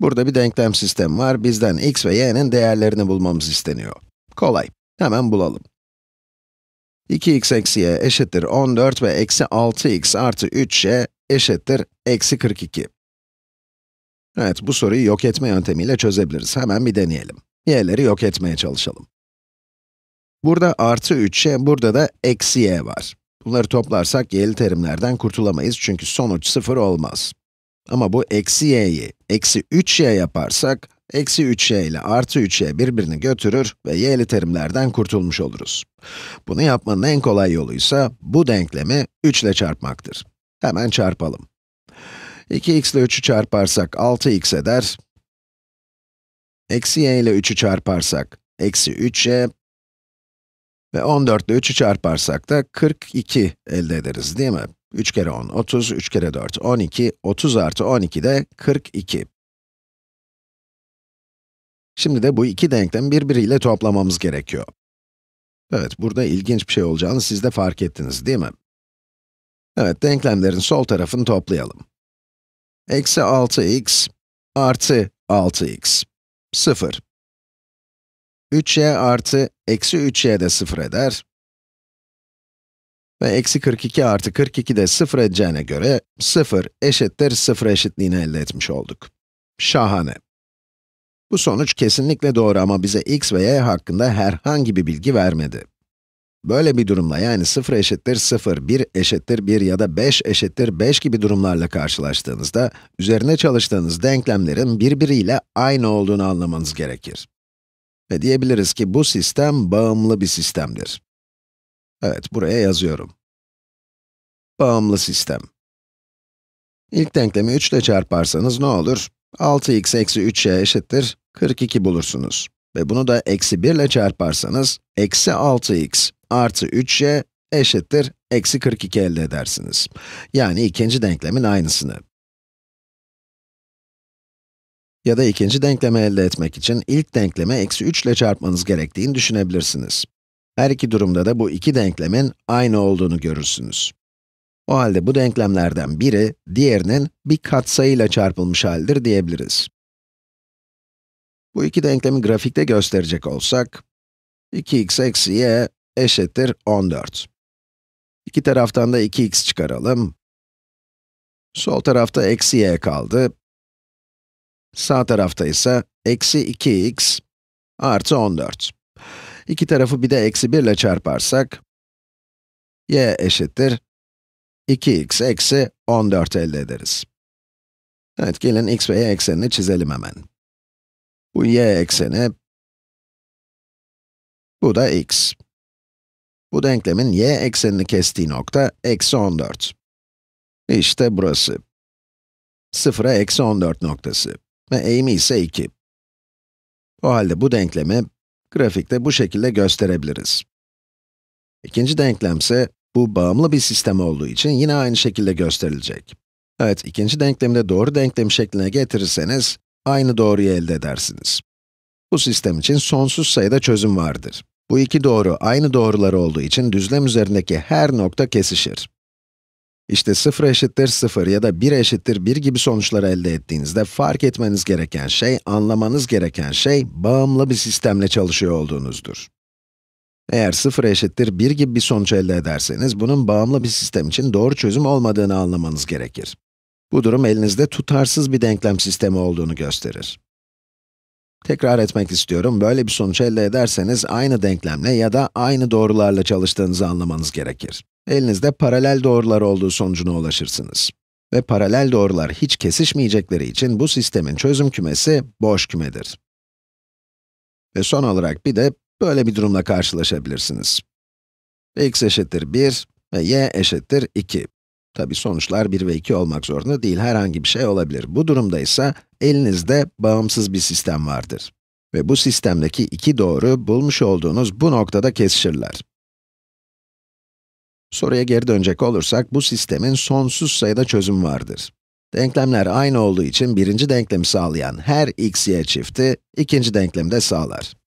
Burada bir denklem sistemi var. Bizden x ve y'nin değerlerini bulmamız isteniyor. Kolay. Hemen bulalım. 2x eksi y eşittir 14 ve eksi 6x artı 3y eşittir eksi 42. Evet, bu soruyu yok etme yöntemiyle çözebiliriz. Hemen bir deneyelim. y'leri yok etmeye çalışalım. Burada artı 3y, burada da eksi y var. Bunları toplarsak y'li terimlerden kurtulamayız çünkü sonuç 0 olmaz. Ama bu eksi y'yi, eksi 3y yaparsak, eksi 3y ile artı 3y birbirini götürür ve y'li terimlerden kurtulmuş oluruz. Bunu yapmanın en kolay yolu ise bu denklemi 3 ile çarpmaktır. Hemen çarpalım. 2x ile 3'ü çarparsak 6x eder. Eksi y ile 3'ü çarparsak eksi 3y ve 14 ile 3'ü çarparsak da 42 elde ederiz değil mi? 3 kere 10, 30, 3 kere 4, 12, 30 artı 12 de 42. Şimdi de bu iki denklemi birbiriyle toplamamız gerekiyor. Evet, burada ilginç bir şey olacağını siz de fark ettiniz değil mi? Evet, denklemlerin sol tarafını toplayalım. Eksi 6x artı 6x, 0. 3y artı eksi 3y de 0 eder. Ve eksi 42 artı 42 de 0 edeceğine göre 0 eşittir 0 eşitliğini elde etmiş olduk. Şahane. Bu sonuç kesinlikle doğru ama bize x ve y hakkında herhangi bir bilgi vermedi. Böyle bir durumla yani 0 eşittir 0, 1 eşittir 1 ya da 5 eşittir 5 gibi durumlarla karşılaştığınızda, üzerine çalıştığınız denklemlerin birbiriyle aynı olduğunu anlamanız gerekir. Ve diyebiliriz ki bu sistem bağımlı bir sistemdir. Evet, buraya yazıyorum. Bağımlı sistem. İlk denklemi 3 ile çarparsanız ne olur? 6x eksi 3y eşittir 42 bulursunuz. Ve bunu da eksi 1 ile çarparsanız, eksi 6x artı 3y eşittir eksi 42 elde edersiniz. Yani ikinci denklemin aynısını ya da ikinci denklemi elde etmek için ilk denklemi eksi 3 ile çarpmanız gerektiğini düşünebilirsiniz. Her iki durumda da bu iki denklemin aynı olduğunu görürsünüz. O halde bu denklemlerden biri, diğerinin bir katsayıyla çarpılmış halidir diyebiliriz. Bu iki denklemi grafikte gösterecek olsak, 2x eksi y eşittir 14. İki taraftan da 2x çıkaralım. Sol tarafta eksi y kaldı, Sağ tarafta ise eksi 2x artı 14. İki tarafı bir de eksi 1 ile çarparsak, y eşittir 2x eksi 14 elde ederiz. Evet, gelin x ve y eksenini çizelim hemen. Bu y ekseni, bu da x. Bu denklemin y eksenini kestiği nokta, eksi 14. İşte burası. sıfıra eksi 14 noktası ve eğimi ise 2. O halde bu denklemi grafikte bu şekilde gösterebiliriz. İkinci denklem ise bu bağımlı bir sistem olduğu için yine aynı şekilde gösterilecek. Evet, ikinci denklemi de doğru denklem şekline getirirseniz aynı doğruyu elde edersiniz. Bu sistem için sonsuz sayıda çözüm vardır. Bu iki doğru aynı doğrular olduğu için düzlem üzerindeki her nokta kesişir. İşte 0 eşittir 0 ya da 1 eşittir 1 gibi sonuçlar elde ettiğinizde fark etmeniz gereken şey, anlamanız gereken şey, bağımlı bir sistemle çalışıyor olduğunuzdur. Eğer 0 eşittir 1 gibi bir sonuç elde ederseniz, bunun bağımlı bir sistem için doğru çözüm olmadığını anlamanız gerekir. Bu durum elinizde tutarsız bir denklem sistemi olduğunu gösterir. Tekrar etmek istiyorum, böyle bir sonuç elde ederseniz aynı denklemle ya da aynı doğrularla çalıştığınızı anlamanız gerekir. Elinizde paralel doğrular olduğu sonucuna ulaşırsınız. Ve paralel doğrular hiç kesişmeyecekleri için bu sistemin çözüm kümesi boş kümedir. Ve son olarak bir de böyle bir durumla karşılaşabilirsiniz. x eşittir 1 ve y eşittir 2. Tabi sonuçlar 1 ve 2 olmak zorunda değil, herhangi bir şey olabilir. Bu durumda ise elinizde bağımsız bir sistem vardır. Ve bu sistemdeki iki doğru, bulmuş olduğunuz bu noktada kesişirler. Soruya geri dönecek olursak, bu sistemin sonsuz sayıda çözüm vardır. Denklemler aynı olduğu için birinci denklemi sağlayan her x, y çifti, ikinci denklemi de sağlar.